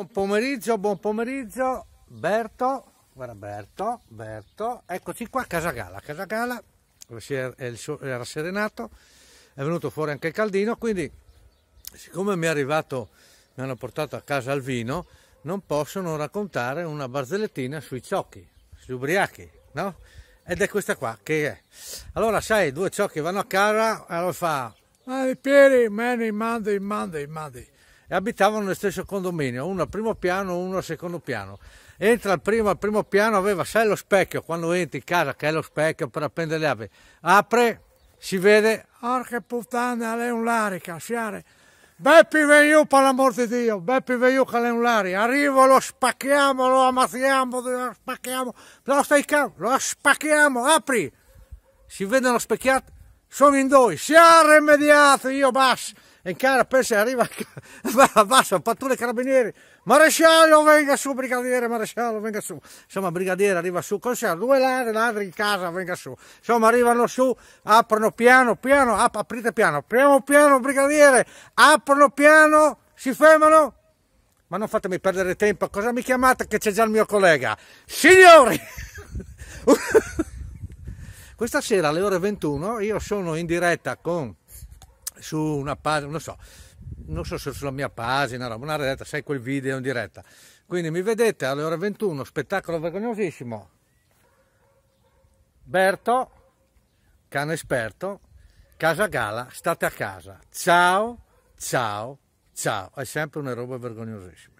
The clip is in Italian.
Buon pomeriggio, buon pomeriggio, Berto, guarda Berto, Berto, eccoci qua a Casagala, Casagala, era serenato, è venuto fuori anche il caldino, quindi siccome mi è arrivato, mi hanno portato a casa il vino, non posso non raccontare una barzellettina sui ciocchi, sui ubriachi, no? Ed è questa qua, che è. Allora, sai, due ciocchi vanno a casa, allora fa, ah, i Pieri, Manny, Monday, Monday, Monday e abitavano nello stesso condominio, uno al primo piano, uno al secondo piano. Entra al primo, al primo piano, aveva sai lo specchio, quando entri in casa che è lo specchio per appendere le api, apre, si vede, orca ah, puttana, lei è un larica, fiare. Beppi veni per l'amor di Dio, Beppi veni io che lei è un lari, arrivo, lo spacchiamo, lo ammazziamo, lo spacchiamo, lo stai calmo, lo spacchiamo, apri! Si vedono specchiati, sono in due, si è rimediato, io basta! e in cara pensa arriva basta pattuglia carabinieri maresciallo venga su brigadiere maresciallo venga su insomma brigadiere arriva su cosa due ladri ladri in casa venga su insomma arrivano su aprono piano piano ap aprite piano piano piano brigadiere aprono piano si fermano ma non fatemi perdere tempo cosa mi chiamate che c'è già il mio collega signori Questa sera alle ore 21 io sono in diretta con su una pagina, non so, non so se sulla mia pagina, una retta, sai quel video in diretta. Quindi mi vedete alle ore 21, spettacolo vergognosissimo. Berto, cane esperto, casa gala, state a casa. Ciao, ciao, ciao. È sempre una roba vergognosissima.